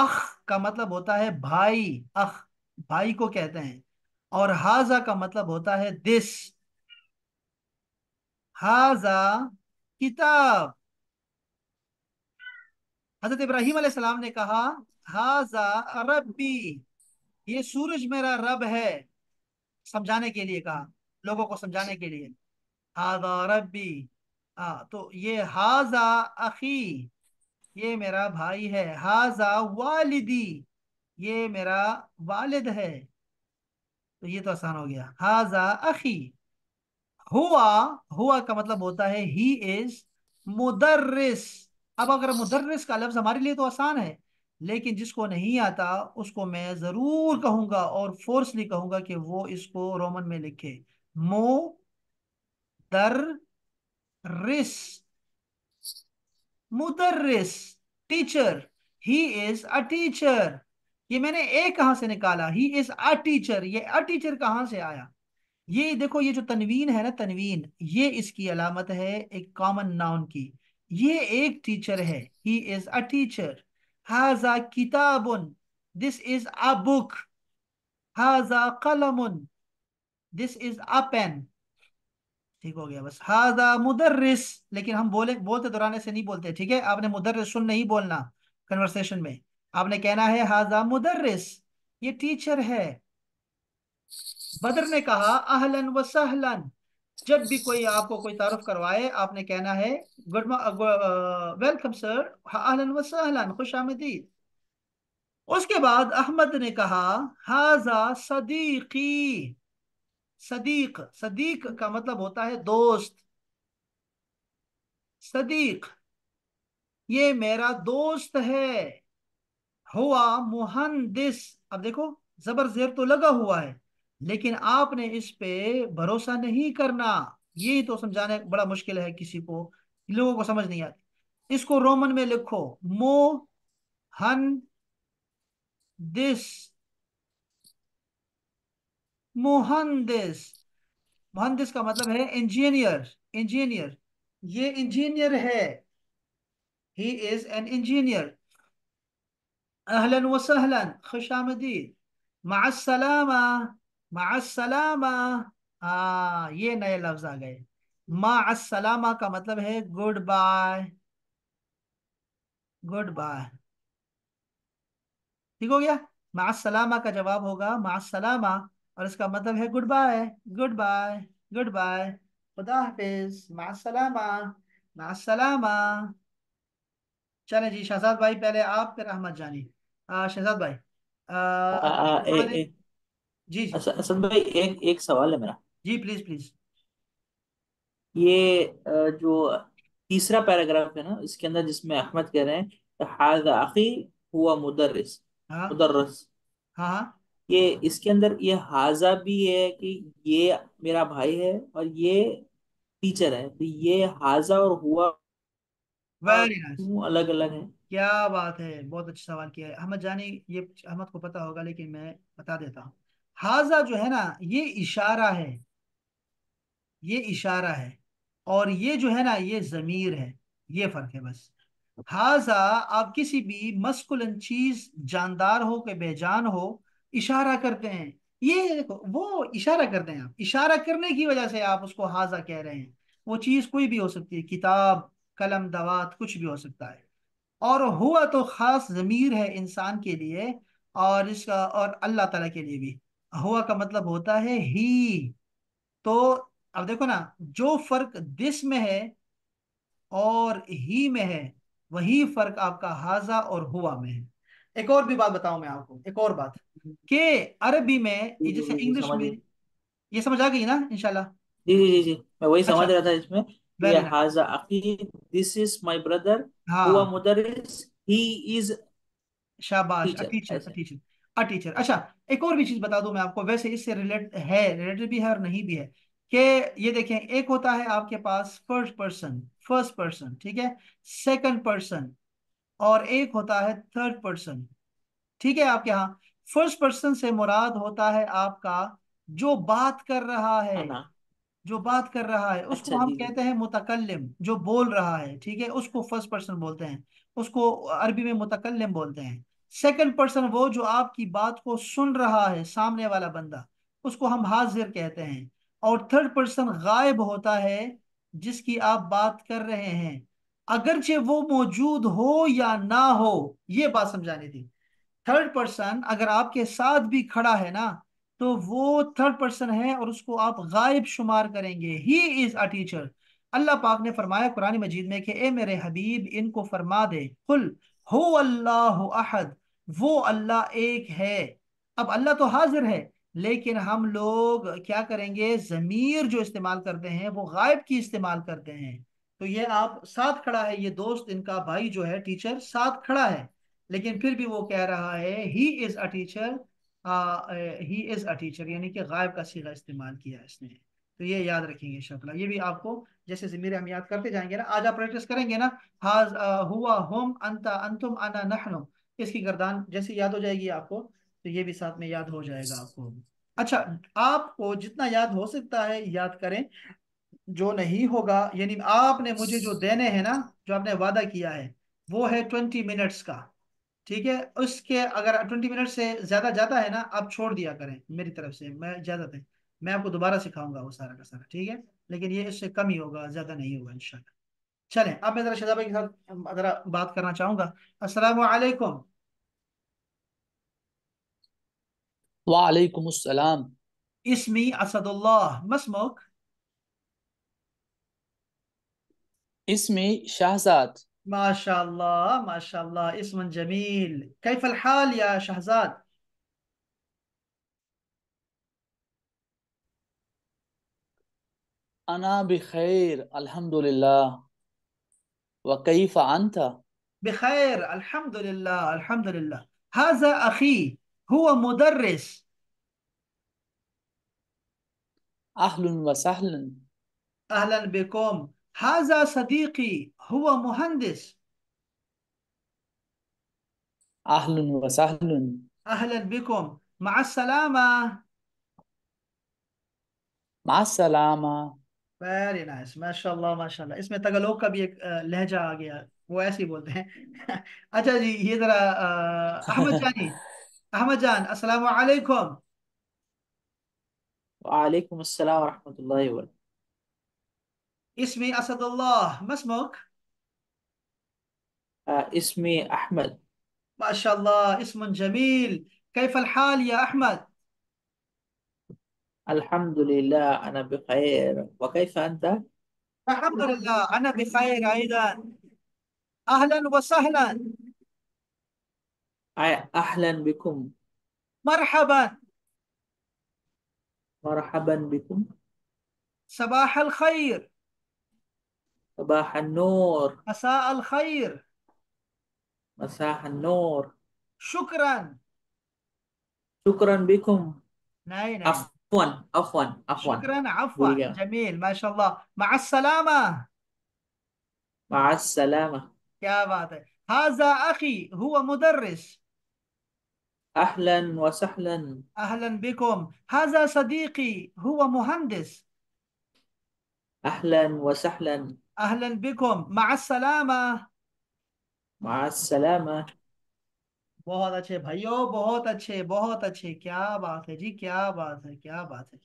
अख का मतलब होता है भाई अख भाई को कहते हैं और हाजा का मतलब होता है दिस हाजा किताब हजरत इब्राहिम सलाम ने कहा हाजा रबी ये सूरज मेरा रब है समझाने के लिए कहा लोगों को समझाने के लिए हाजा रबी हाँ तो ये हाजा अखी ये मेरा भाई है हाजा वालिदी ये मेरा वालिद है तो ये तो आसान हो गया हाजा अखी हुआ हुआ का मतलब होता है ही इज मुदर्रिस अब अगर मुदर्रिस का लफ्ज हमारे लिए तो आसान है लेकिन जिसको नहीं आता उसको मैं जरूर कहूंगा और फोर्सली कहूंगा कि वो इसको रोमन में लिखे मो दर रिस मुदर्रिस teacher he is a teacher ये मैंने ए कहां से निकाला ही इज अ टीचर ये अ टीचर कहां से आया ये देखो ये जो तनवीन है ना तनवीन ये इसकी अलामत है एक कॉमन नाउन की ये एक टीचर है ही इज अ टीचर हाजा किताबुन दिस इज अ बुक हाजा कलमुन दिस इज अ पेन ठीक हो गया बस हाजा मुदर्रिस लेकिन हम बोले बोलते दोहराने तो से नहीं बोलते ठीक है आपने मुदर्रिस सुन नहीं बोलना कन्वर्सेशन में आपने कहना है हाजा मुदर्रिस ये टीचर है बदर ने कहा अहलन व सहलन जब भी कोई आपको कोई तारुफ करवाए आपने कहना है गुड वेलकम सर अहलन व सहलन खुश आमदीद उसके बाद अहमद ने कहा हाजा सदीकी सदीक सदीक का मतलब होता है दोस्त सदीक ये मेरा दोस्त है हुआ मुहंदिस अब देखो जबर जेर तो लगा हुआ है लेकिन आपने इस पे भरोसा नहीं करना ये तो समझाने बड़ा मुश्किल है किसी को लोगों को समझ नहीं आती इसको रोमन में लिखो मोहन दिस मोहनदेस मोहनदेस का मतलब है इंजीनियर इंजीनियर ये इंजीनियर है ही इज एन इंजीनियर अहलन व सहलन मासलामा मासलामा ये नए लफ्ज आ गए मासलामा का मतलब है गुड बाय गुड बाय ठीक हो गया मासलामा का जवाब होगा मासलामा और इसका मतलब है goodbye goodbye goodbye खुदा हाफिज मासलामा मासलामा चले जी शहजाद भाई पहले आप फिर अहमद जानी शहजाद भाई आ, आ, आ, ए, ए, जी जी असद अच्छा, अच्छा भाई एक एक सवाल है मेरा जी प्लीज प्लीज ये जो तीसरा पैराग्राफ है ना इसके अंदर जिसमें अहमद कह रहे हैं हाज अखी हुआ मुदर्रिस हाँ मुदर्रस हाँ, हाँ। ये इसके अंदर ये हाजा भी है कि ये मेरा भाई है और ये टीचर है तो ये हाजा और हुआ वेरी नाइस अलग अलग है क्या बात है बहुत अच्छा सवाल किया है अहमद जाने ये अहमद को पता होगा लेकिन मैं बता देता हूँ हाजा जो है ना ये इशारा है ये इशारा है और ये जो है ना ये जमीर है ये फर्क है बस हाजा आप किसी भी मस्कुलन चीज जानदार हो के बेजान हो इशारा करते हैं ये देखो वो इशारा करते हैं आप इशारा करने की वजह से आप उसको हाजा कह रहे हैं वो चीज कोई भी हो सकती है किताब कलम दवात कुछ भी हो सकता है और हुआ तो खास जमीर है इंसान के लिए और इसका और अल्लाह तला के लिए भी हुआ का मतलब होता है ही तो अब देखो ना जो फर्क दिस में है और ही में है वही फर्क आपका हाजा और हुआ में है एक और भी बात बताऊं मैं आपको एक और बात कि अरबी में ये जैसे इंग्लिश समझ में ये समझ आ गई ना इंशाल्लाह जी जी जी जी मैं वही अच्छा समझ रहा था इसमें ये वेरी गुड हाजा अखी दिस इज माय ब्रदर हुआ हाँ मुदर्रिस ही इज शाबाश अ टीचर टीचर ऐसे टीचर अ टीचर अच्छा एक और भी चीज बता दूं मैं आपको वैसे इससे रिलेट है रिलेटेड भी है और नहीं भी है कि ये देखें एक होता है आपके पास फर्स्ट पर्सन फर्स्ट पर्सन ठीक है सेकंड पर्सन और एक होता है थर्ड पर्सन ठीक है आपके यहाँ फर्स्ट पर्सन से मुराद होता है आपका जो बात कर रहा है हाँ जो बात कर रहा है उसको अच्छा हम कहते हैं मुतकलम जो बोल रहा है ठीक है उसको फर्स्ट पर्सन बोलते हैं उसको अरबी में मुतकलम बोलते हैं सेकंड पर्सन वो जो आपकी बात को सुन रहा है सामने वाला बंदा उसको हम हाजिर कहते हैं और थर्ड पर्सन गायब होता है जिसकी आप बात कर रहे हैं अगरचे वो मौजूद हो या ना हो ये बात समझानी थी थर्ड पर्सन अगर आपके साथ भी खड़ा है ना तो वो थर्ड पर्सन है और उसको आप गायब शुमार करेंगे ही इज अ टीचर अल्लाह पाक ने फरमाया कुरानी मजीद में कि ए मेरे हबीब इनको फरमा दे कुल हो अल्लाह अहद वो अल्लाह एक है अब अल्लाह तो हाजिर है लेकिन हम लोग क्या करेंगे ज़मीर जो इस्तेमाल करते हैं वो गायब की इस्तेमाल करते हैं तो ये आप साथ खड़ा है ये दोस्त इनका भाई जो है टीचर साथ खड़ा है लेकिन फिर भी वो कह रहा है he is a teacher he is a teacher यानी कि गायब का सीधा इस्तेमाल किया इसने तो ये याद रखेंगे शक्ला ये भी आपको जैसे ज़मीर हम याद करते जाएंगे ना आज आप प्रैक्टिस करेंगे ना हाज हुआ हम अंता अंतुम अना नहनु इसकी गर्दान जैसे याद हो जाएगी आपको तो ये भी साथ में याद हो जाएगा आपको अच्छा आपको जितना याद हो सकता है याद करें जो नहीं होगा यानी आपने मुझे जो देने हैं ना जो आपने वादा किया है वो है ट्वेंटी मिनट्स का ठीक है उसके अगर ट्वेंटी मिनट से ज्यादा जाता है ना आप छोड़ दिया करें मेरी तरफ से मैं इजाजत है मैं आपको दोबारा सिखाऊंगा वो सारा का सारा ठीक है लेकिन ये इससे कम ही होगा ज्यादा नहीं होगा इंशाल्लाह चले अब मैं जरा शहजाद भाई के साथ जरा बात करना चाहूंगा असल वालेकुम वालेकुम इसमी असदुल्लाह मसमुक इसमी शाहजाद ما شاء الله ما شاء الله اسم جميل كيف الحال يا شهزاد أنا بخير الحمد لله وكيف أنت؟ بخير الحمد لله الحمد لله هذا أخي هو مدرس أهلا وسهلا أهلا بكم هذا صديقي هو مهندس أهلا وسهلا أهلا بكم مع السلامة مع السلامة वेरी नाइस माशाल्लाह माशाल्लाह इसमें तगलोग का भी एक अ, लहजा आ गया वो ऐसे ही बोलते हैं अच्छा أحمد ये أحمد अ, احمد जानी احمد जान अस्सलाम वालेकुम وعليكم السلام ورحمة الله وبركاته اسمي أسد الله ما اسمك؟ آه، اسمي أحمد ما شاء الله اسم جميل كيف الحال يا أحمد؟ الحمد لله أنا بخير وكيف أنت؟ الحمد لله أنا بخير أيضا أهلا وسهلا أهلا بكم مرحبا مرحبا بكم صباح الخير صباح النور مساء الخير مساء النور شكرا شكرا بكم ناي نعم، ناي نعم. عفوا عفوا عفوا شكرا عفوا جميل ما شاء الله مع السلامة مع السلامة يا بعد هذا أخي هو مدرس أهلا وسهلا أهلا بكم هذا صديقي هو مهندس أهلا وسهلا اهلا بكم مع السلامه مع السلامه बहुत अच्छे भाइयों बहुत अच्छे बहुत अच्छे क्या बात है जी क्या बात है क्या बात है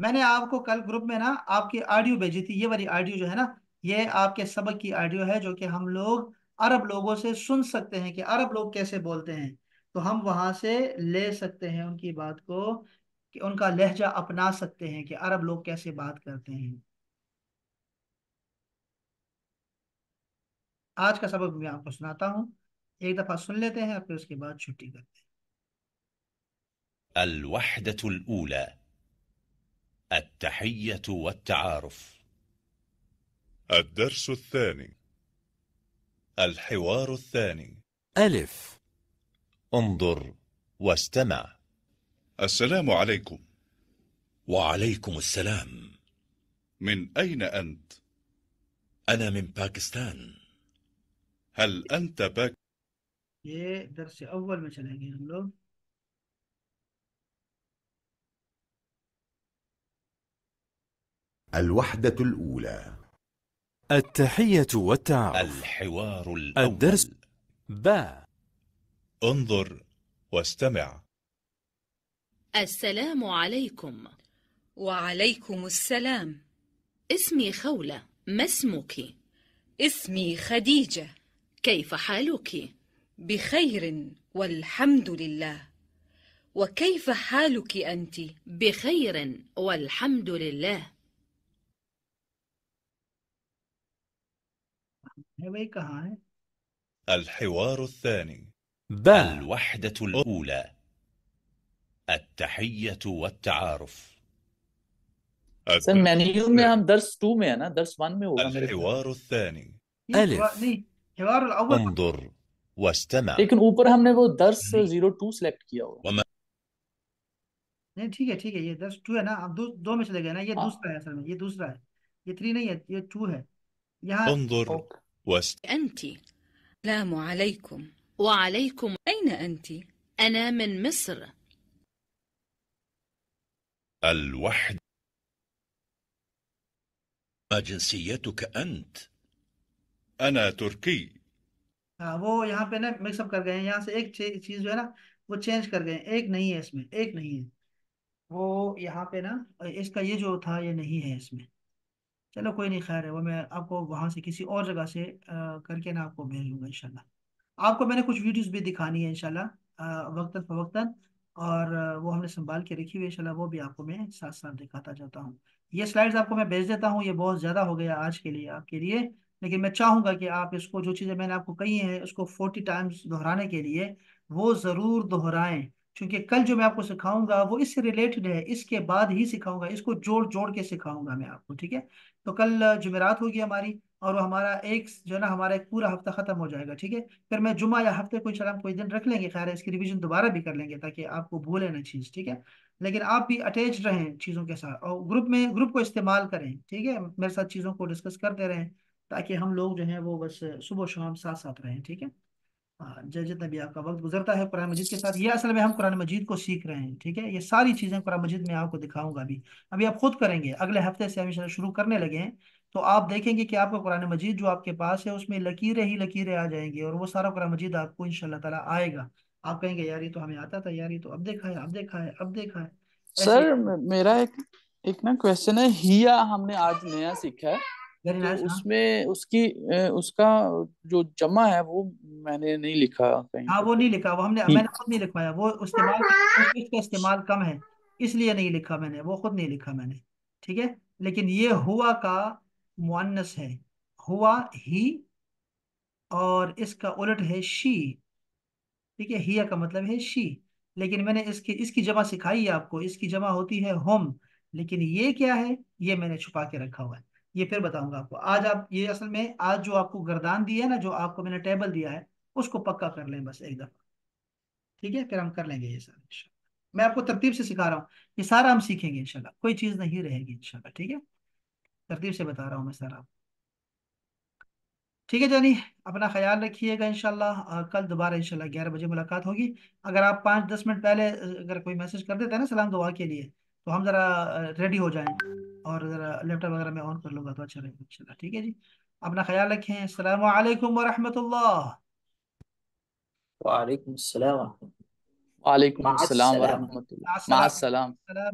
मैंने आपको कल ग्रुप में ना आपकी ऑडियो भेजी थी ये वाली ऑडियो जो है ना ये आपके सबक की ऑडियो है जो कि हम लोग अरब लोगों से सुन सकते हैं कि अरब लोग कैसे बोलते हैं तो हम वहां से ले सकते हैं उनकी बात को कि उनका लहजा अपना सकते हैं कि अरब लोग कैसे बात करते हैं आज का सबक मैं आपको सुनाता हूँ एक दफा सुन लेते हैं फिर उसके बाद छुट्टी करते हैं الوحدة الأولى التحية والتعارف الدرس الثاني الحوار الثاني ألف انظر واستمع السلام عليكم وعليكم السلام من أين أنت؟ أنا من باكستان هل أنت باك؟ ايه درس اول में चलेंगे हम الوحدة الأولى التحية والتعارف الحوار الأول الدرس با انظر واستمع السلام عليكم وعليكم السلام اسمي خولة ما اسمك؟ اسمي خديجة كيف حالك؟ بخير والحمد لله وكيف حالك أنت؟ بخير والحمد لله الحوار الثاني بل الوحدة الأولى التحية والتعارف सर मैंने यूल में हम दर्स الحوار الثاني ألف حوار الأول انظر واستمع لكن اوپر ہم نے وہ درس 02 سلیکٹ کیا ہوا نہیں ٹھیک ہے ٹھیک ہے یہ درس 2 ہے نا اب دو دو میں چلے گئے نا یہ دوسرا ہے اصل میں یہ دوسرا ہے یہ 3 نہیں ہے یہ 2 ہے یہاں انظر واست انت السلام عليكم وعليكم اين انت انا من مصر الوحد ما جنسيتك انت अना तुर्की हाँ वो यहाँ पे ना मिक्सअप कर गए हैं यहाँ से एक चीज जो है ना वो चेंज कर गए एक नहीं है इसमें एक नहीं है वो यहाँ पे ना इसका ये जो था ये नहीं है इसमें चलो कोई नहीं खैर है वो मैं आपको वहां से किसी और जगह से आ, करके ना आपको भेजूंगा इंशाल्लाह आपको मैंने कुछ वीडियोस भी दिखानी है इंशाल्लाह वक्तन फवक्तन और वो हमने संभाल के रखी हुई इंशाल्लाह वो भी आपको मैं साथ साथ दिखाता जाता हूँ ये स्लाइड्स आपको मैं भेज देता हूँ ये बहुत ज़्यादा हो गया आज के लिए आपके लिए लेकिन मैं चाहूँगा कि आप इसको जो चीज़ें मैंने आपको कही हैं उसको फोर्टी टाइम्स दोहराने के लिए वो ज़रूर दोहराएं क्योंकि कल जो मैं आपको सिखाऊंगा वो इससे रिलेटेड है इसके बाद ही सिखाऊंगा इसको जोड़ जोड़ के सिखाऊंगा मैं आपको ठीक है तो कल जुमेरात होगी हमारी और हमारा एक जो ना हमारा एक पूरा हफ्ता ख़त्म हो जाएगा ठीक है फिर मैं जुमा या हफ्ते को इंशाल्लाह कोई दिन रख लेंगे खैर इसकी रिवीजन दोबारा भी कर लेंगे ताकि आपको भूले ना चीज़ ठीक है लेकिन आप भी अटैच रहें चीज़ों के साथ और ग्रुप में ग्रुप को इस्तेमाल करें ठीक है मेरे साथ चीज़ों को डिस्कस करते रहें ताकि हम लोग जो है वो बस सुबह शाम साथ साथ रहें ठीक है जय जितना भी आपका वक्त गुजरता है कुरान मजीद के साथ ये असल में हम कुरान मजीद को सीख रहे हैं ठीक है ये सारी चीज़ें कुरान मजीद में आपको दिखाऊंगा अभी अभी आप खुद करेंगे अगले हफ्ते से हम शुरू करने लगे हैं तो आप देखेंगे कि आपको कुरान मजीद जो आपके पास है उसमें लकीरें ही लकीरें आ जाएंगी और वो सारा कुरान मजीद आपको इन शाह आएगा आप कहेंगे यार ये तो हमें आता था यार ये तो अब देखा है अब देखा है अब देखा है सर मेरा एक एक ना क्वेश्चन है हिया हमने आज नया सीखा है तो हाँ। उसमें उसकी उसका जो जमा है वो मैंने नहीं लिखा कहीं हाँ वो नहीं लिखा वो हमने मैंने खुद नहीं लिखवाया वो इस्तेमाल उसका इस्तेमाल कम है इसलिए नहीं लिखा मैंने वो खुद नहीं लिखा मैंने ठीक है लेकिन ये हुआ का मुआनस है हुआ ही और इसका उलट है शी ठीक है हिया का मतलब है शी लेकिन मैंने इसकी इसकी जमा सिखाई है आपको इसकी जमा होती है होम लेकिन ये क्या है ये मैंने छुपा के रखा हुआ है ये फिर बताऊंगा आपको आज आप ये असल में आज जो आपको गर्दान दी है ना जो आपको मैंने टेबल दिया है उसको पक्का कर लें बस एक दफा ठीक है फिर हम कर लेंगे ये सारा मैं आपको तरतीब से सिखा रहा हूँ ये सारा हम सीखेंगे इनशाला कोई चीज़ नहीं रहेगी इनशाला ठीक है तरतीब से बता रहा हूँ मैं सर आपको ठीक है जानी अपना ख्याल रखिएगा इनशाला कल दोबारा इनशाला ग्यारह बजे मुलाकात होगी अगर आप पाँच दस मिनट पहले अगर कोई मैसेज कर देते हैं ना सलाम दुआ के लिए तो हम ज़रा रेडी हो जाएंगे और ज़रा लैपटॉप वगैरह मैं ऑन कर लूंगा तो अच्छा रहेगा इंशाल्लाह ठीक है जी अपना ख्याल रखें व रहमतुल्लाह वालेकुम अस्सलाम वालेकुम अस्सलाम सलाम